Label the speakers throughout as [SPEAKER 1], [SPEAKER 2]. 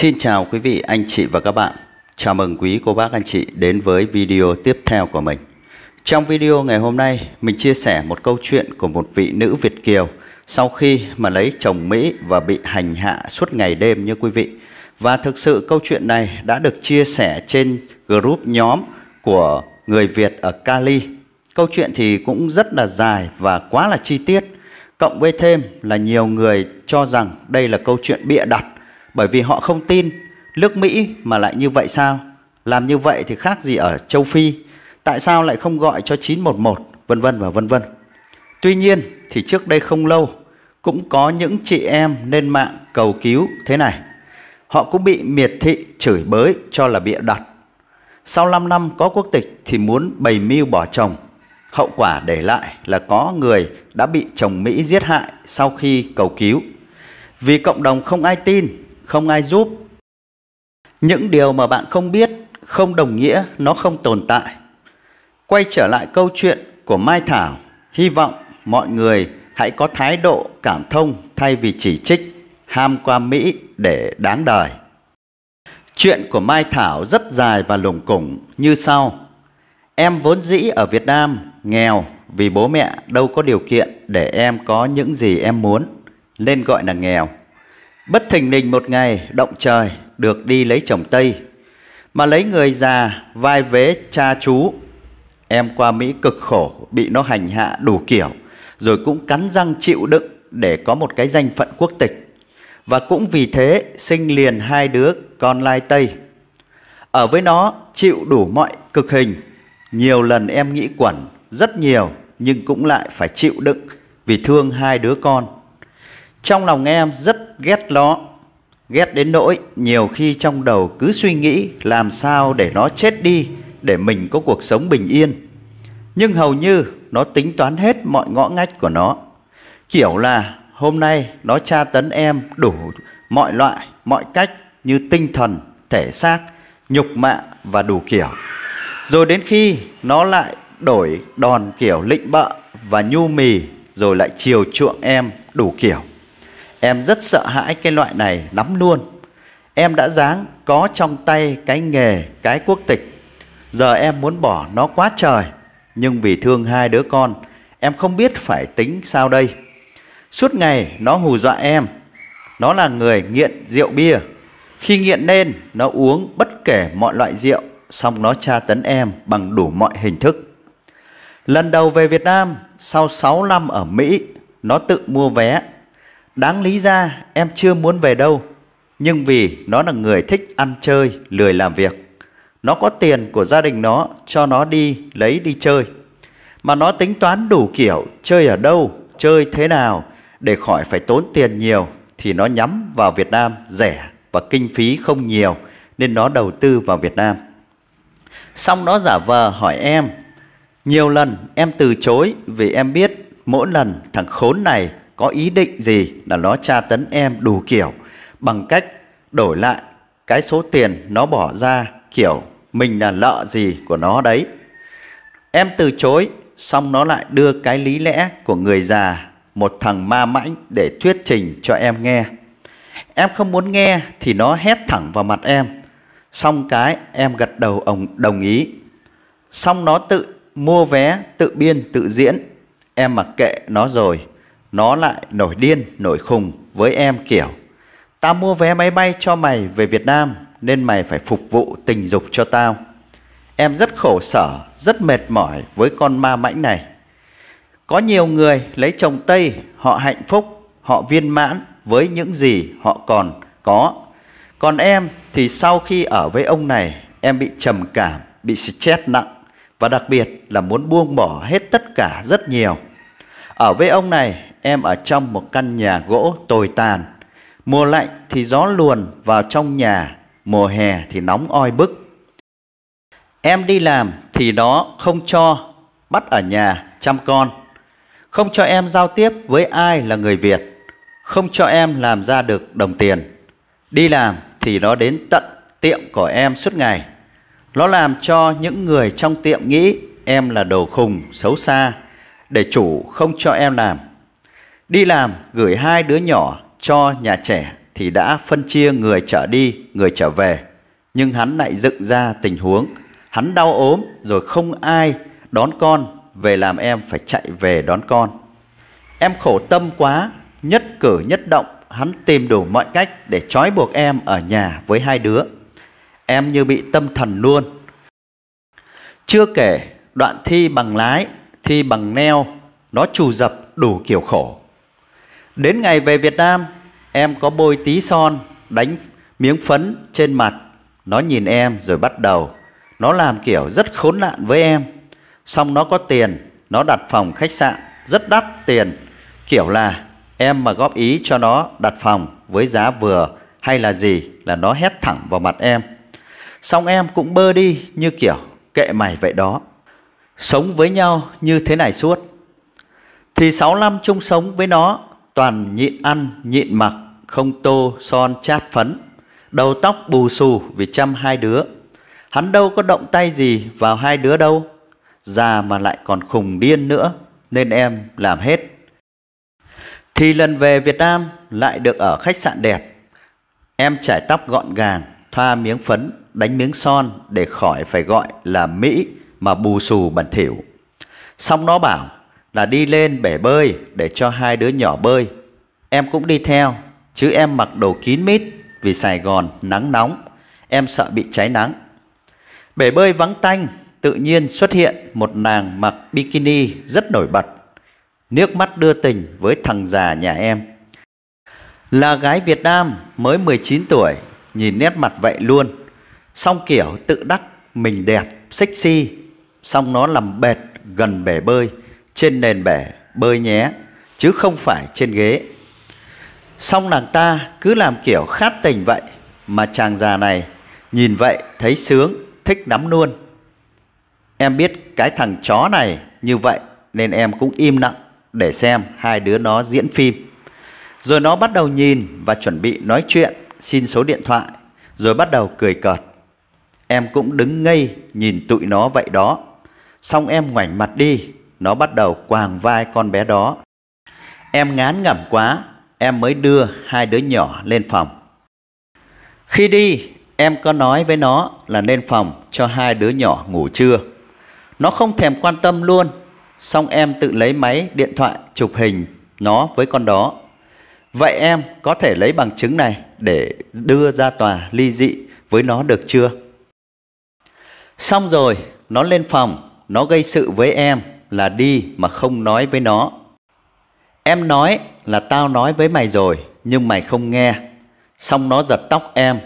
[SPEAKER 1] Xin chào quý vị, anh chị và các bạn. Chào mừng quý cô bác anh chị đến với video tiếp theo của mình. Trong video ngày hôm nay, mình chia sẻ một câu chuyện của một vị nữ Việt Kiều sau khi mà lấy chồng Mỹ và bị hành hạ suốt ngày đêm như quý vị. Và thực sự câu chuyện này đã được chia sẻ trên group nhóm của người Việt ở Cali. Câu chuyện thì cũng rất là dài và quá là chi tiết. Cộng với thêm là nhiều người cho rằng đây là câu chuyện bịa đặt bởi vì họ không tin nước Mỹ mà lại như vậy sao? Làm như vậy thì khác gì ở châu Phi? Tại sao lại không gọi cho 911, vân vân và vân vân. Tuy nhiên thì trước đây không lâu cũng có những chị em lên mạng cầu cứu thế này. Họ cũng bị miệt thị chửi bới cho là bịa đặt. Sau 5 năm có quốc tịch thì muốn bày mưu bỏ chồng. Hậu quả để lại là có người đã bị chồng Mỹ giết hại sau khi cầu cứu. Vì cộng đồng không ai tin không ai giúp. Những điều mà bạn không biết không đồng nghĩa nó không tồn tại. Quay trở lại câu chuyện của Mai Thảo, hy vọng mọi người hãy có thái độ cảm thông thay vì chỉ trích, ham qua Mỹ để đáng đời. Chuyện của Mai Thảo rất dài và lủng củng như sau. Em vốn dĩ ở Việt Nam, nghèo vì bố mẹ đâu có điều kiện để em có những gì em muốn, nên gọi là nghèo. Bất thình lình một ngày động trời được đi lấy chồng Tây Mà lấy người già vai vế cha chú Em qua Mỹ cực khổ bị nó hành hạ đủ kiểu Rồi cũng cắn răng chịu đựng để có một cái danh phận quốc tịch Và cũng vì thế sinh liền hai đứa con lai Tây Ở với nó chịu đủ mọi cực hình Nhiều lần em nghĩ quẩn rất nhiều nhưng cũng lại phải chịu đựng vì thương hai đứa con trong lòng em rất ghét nó Ghét đến nỗi nhiều khi trong đầu cứ suy nghĩ làm sao để nó chết đi Để mình có cuộc sống bình yên Nhưng hầu như nó tính toán hết mọi ngõ ngách của nó Kiểu là hôm nay nó tra tấn em đủ mọi loại, mọi cách Như tinh thần, thể xác, nhục mạ và đủ kiểu Rồi đến khi nó lại đổi đòn kiểu lịnh bợ và nhu mì Rồi lại chiều chuộng em đủ kiểu Em rất sợ hãi cái loại này lắm luôn. Em đã dáng có trong tay cái nghề, cái quốc tịch. Giờ em muốn bỏ nó quá trời. Nhưng vì thương hai đứa con, em không biết phải tính sao đây. Suốt ngày nó hù dọa em. Nó là người nghiện rượu bia. Khi nghiện lên, nó uống bất kể mọi loại rượu, xong nó tra tấn em bằng đủ mọi hình thức. Lần đầu về Việt Nam, sau 6 năm ở Mỹ, nó tự mua vé Đáng lý ra em chưa muốn về đâu, nhưng vì nó là người thích ăn chơi, lười làm việc. Nó có tiền của gia đình nó cho nó đi lấy đi chơi. Mà nó tính toán đủ kiểu chơi ở đâu, chơi thế nào để khỏi phải tốn tiền nhiều thì nó nhắm vào Việt Nam rẻ và kinh phí không nhiều nên nó đầu tư vào Việt Nam. Xong nó giả vờ hỏi em, nhiều lần em từ chối vì em biết mỗi lần thằng khốn này có ý định gì là nó tra tấn em đủ kiểu bằng cách đổi lại cái số tiền nó bỏ ra kiểu mình là lợ gì của nó đấy. Em từ chối, xong nó lại đưa cái lý lẽ của người già, một thằng ma mãnh để thuyết trình cho em nghe. Em không muốn nghe thì nó hét thẳng vào mặt em. Xong cái em gật đầu ông đồng ý. Xong nó tự mua vé, tự biên, tự diễn. Em mặc kệ nó rồi. Nó lại nổi điên, nổi khùng với em kiểu Tao mua vé máy bay cho mày về Việt Nam Nên mày phải phục vụ tình dục cho tao Em rất khổ sở, rất mệt mỏi với con ma mãnh này Có nhiều người lấy chồng Tây, họ hạnh phúc, họ viên mãn với những gì họ còn có Còn em thì sau khi ở với ông này Em bị trầm cảm, bị stress nặng Và đặc biệt là muốn buông bỏ hết tất cả rất nhiều Ở với ông này em ở trong một căn nhà gỗ tồi tàn. Mùa lạnh thì gió luồn vào trong nhà, mùa hè thì nóng oi bức. Em đi làm thì đó không cho, bắt ở nhà chăm con. Không cho em giao tiếp với ai là người Việt, không cho em làm ra được đồng tiền. Đi làm thì nó đến tận tiệm của em suốt ngày. Nó làm cho những người trong tiệm nghĩ em là đồ khùng, xấu xa, để chủ không cho em làm. Đi làm gửi hai đứa nhỏ cho nhà trẻ thì đã phân chia người trở đi, người trở về. Nhưng hắn lại dựng ra tình huống, hắn đau ốm rồi không ai đón con về làm em phải chạy về đón con. Em khổ tâm quá, nhất cử nhất động, hắn tìm đủ mọi cách để trói buộc em ở nhà với hai đứa. Em như bị tâm thần luôn. Chưa kể, đoạn thi bằng lái, thi bằng neo, nó trù dập đủ kiểu khổ. Đến ngày về Việt Nam, em có bôi tí son, đánh miếng phấn trên mặt. Nó nhìn em rồi bắt đầu. Nó làm kiểu rất khốn nạn với em. Xong nó có tiền, nó đặt phòng khách sạn rất đắt tiền. Kiểu là em mà góp ý cho nó đặt phòng với giá vừa hay là gì là nó hét thẳng vào mặt em. Xong em cũng bơ đi như kiểu kệ mày vậy đó. Sống với nhau như thế này suốt. Thì 6 năm chung sống với nó toàn nhịn ăn, nhịn mặc, không tô, son, chát phấn. Đầu tóc bù xù vì chăm hai đứa. Hắn đâu có động tay gì vào hai đứa đâu. Già mà lại còn khùng điên nữa, nên em làm hết. Thì lần về Việt Nam lại được ở khách sạn đẹp. Em trải tóc gọn gàng, thoa miếng phấn, đánh miếng son để khỏi phải gọi là Mỹ mà bù xù bẩn thỉu. Xong nó bảo, là đi lên bể bơi để cho hai đứa nhỏ bơi. Em cũng đi theo, chứ em mặc đồ kín mít vì Sài Gòn nắng nóng, em sợ bị cháy nắng. Bể bơi vắng tanh, tự nhiên xuất hiện một nàng mặc bikini rất nổi bật. Nước mắt đưa tình với thằng già nhà em. Là gái Việt Nam mới 19 tuổi, nhìn nét mặt vậy luôn. Xong kiểu tự đắc, mình đẹp, sexy. Xong nó làm bệt gần bể bơi trên nền bể bơi nhé, chứ không phải trên ghế. Xong nàng ta cứ làm kiểu khát tình vậy, mà chàng già này nhìn vậy thấy sướng, thích lắm luôn. Em biết cái thằng chó này như vậy nên em cũng im lặng để xem hai đứa nó diễn phim. Rồi nó bắt đầu nhìn và chuẩn bị nói chuyện, xin số điện thoại, rồi bắt đầu cười cợt. Em cũng đứng ngây nhìn tụi nó vậy đó. Xong em ngoảnh mặt đi nó bắt đầu quàng vai con bé đó. Em ngán ngẩm quá, em mới đưa hai đứa nhỏ lên phòng. Khi đi, em có nói với nó là lên phòng cho hai đứa nhỏ ngủ trưa. Nó không thèm quan tâm luôn, xong em tự lấy máy điện thoại chụp hình nó với con đó. Vậy em có thể lấy bằng chứng này để đưa ra tòa ly dị với nó được chưa? Xong rồi, nó lên phòng, nó gây sự với em là đi mà không nói với nó. Em nói là tao nói với mày rồi nhưng mày không nghe. Xong nó giật tóc em,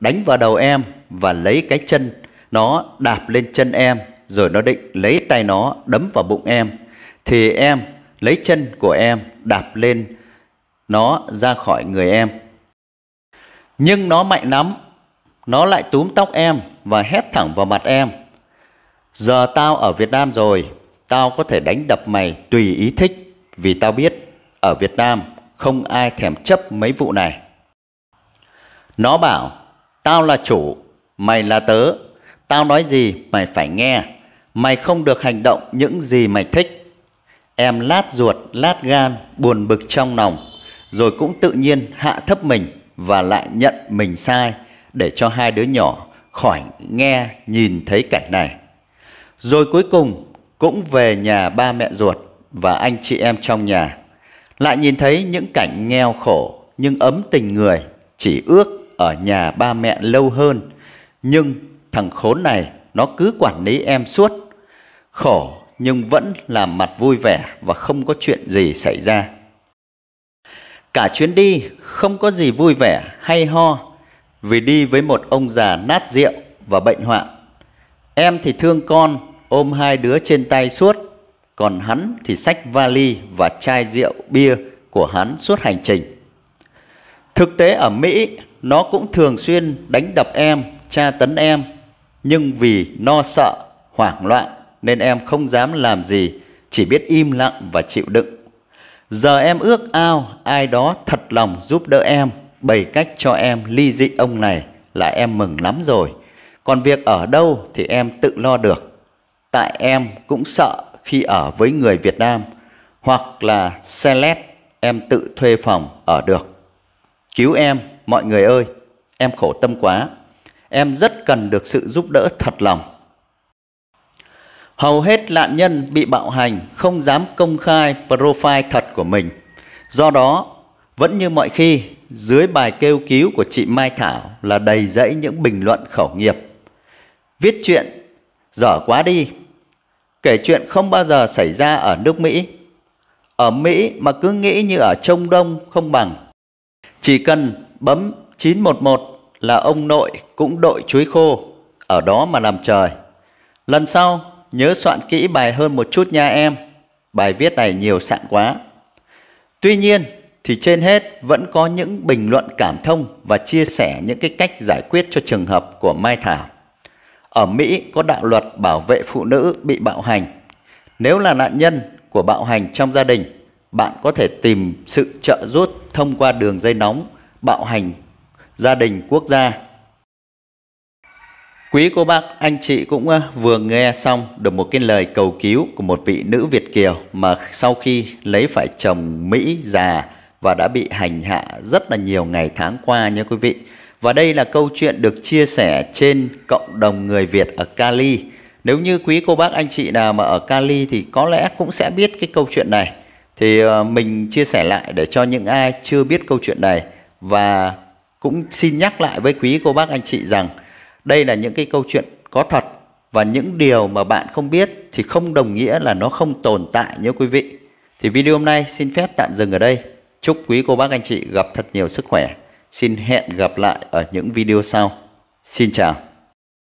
[SPEAKER 1] đánh vào đầu em và lấy cái chân nó đạp lên chân em rồi nó định lấy tay nó đấm vào bụng em thì em lấy chân của em đạp lên nó ra khỏi người em. Nhưng nó mạnh lắm, nó lại túm tóc em và hét thẳng vào mặt em. Giờ tao ở Việt Nam rồi Tao có thể đánh đập mày tùy ý thích vì tao biết ở Việt Nam không ai thèm chấp mấy vụ này. Nó bảo, tao là chủ, mày là tớ, tao nói gì mày phải nghe, mày không được hành động những gì mày thích. Em lát ruột, lát gan, buồn bực trong lòng, rồi cũng tự nhiên hạ thấp mình và lại nhận mình sai để cho hai đứa nhỏ khỏi nghe nhìn thấy cảnh này. Rồi cuối cùng cũng về nhà ba mẹ ruột và anh chị em trong nhà. Lại nhìn thấy những cảnh nghèo khổ nhưng ấm tình người, chỉ ước ở nhà ba mẹ lâu hơn. Nhưng thằng khốn này nó cứ quản lý em suốt. Khổ nhưng vẫn làm mặt vui vẻ và không có chuyện gì xảy ra. Cả chuyến đi không có gì vui vẻ hay ho vì đi với một ông già nát rượu và bệnh hoạn. Em thì thương con ôm hai đứa trên tay suốt, còn hắn thì xách vali và chai rượu bia của hắn suốt hành trình. Thực tế ở Mỹ, nó cũng thường xuyên đánh đập em, tra tấn em, nhưng vì no sợ, hoảng loạn nên em không dám làm gì, chỉ biết im lặng và chịu đựng. Giờ em ước ao ai đó thật lòng giúp đỡ em, bày cách cho em ly dị ông này là em mừng lắm rồi. Còn việc ở đâu thì em tự lo được tại em cũng sợ khi ở với người Việt Nam hoặc là xe lét em tự thuê phòng ở được. Cứu em, mọi người ơi, em khổ tâm quá. Em rất cần được sự giúp đỡ thật lòng. Hầu hết nạn nhân bị bạo hành không dám công khai profile thật của mình. Do đó, vẫn như mọi khi, dưới bài kêu cứu của chị Mai Thảo là đầy rẫy những bình luận khẩu nghiệp. Viết chuyện, dở quá đi, kể chuyện không bao giờ xảy ra ở nước Mỹ. Ở Mỹ mà cứ nghĩ như ở Trung Đông không bằng. Chỉ cần bấm 911 là ông nội cũng đội chuối khô, ở đó mà làm trời. Lần sau nhớ soạn kỹ bài hơn một chút nha em, bài viết này nhiều sạn quá. Tuy nhiên thì trên hết vẫn có những bình luận cảm thông và chia sẻ những cái cách giải quyết cho trường hợp của Mai Thảo. Ở Mỹ có đạo luật bảo vệ phụ nữ bị bạo hành. Nếu là nạn nhân của bạo hành trong gia đình, bạn có thể tìm sự trợ giúp thông qua đường dây nóng bạo hành gia đình quốc gia. Quý cô bác, anh chị cũng ờ, vừa nghe xong được một cái lời cầu cứu của một vị nữ Việt Kiều mà sau khi lấy phải chồng Mỹ già và đã bị hành hạ rất là nhiều ngày tháng qua nha quý vị. Và đây là câu chuyện được chia sẻ trên cộng đồng người Việt ở Cali. Nếu như quý cô bác anh chị nào mà ở Cali thì có lẽ cũng sẽ biết cái câu chuyện này. Thì ờ, mình chia sẻ lại để cho những ai chưa biết câu chuyện này và cũng xin nhắc lại với quý cô bác anh chị rằng đây là những cái câu chuyện có thật và những điều mà bạn không biết thì không đồng nghĩa là nó không tồn tại nhé quý vị. Thì video hôm nay xin phép tạm dừng ở đây. Chúc quý cô bác anh chị gặp thật nhiều sức khỏe. Xin hẹn gặp lại ở những video sau. Xin chào.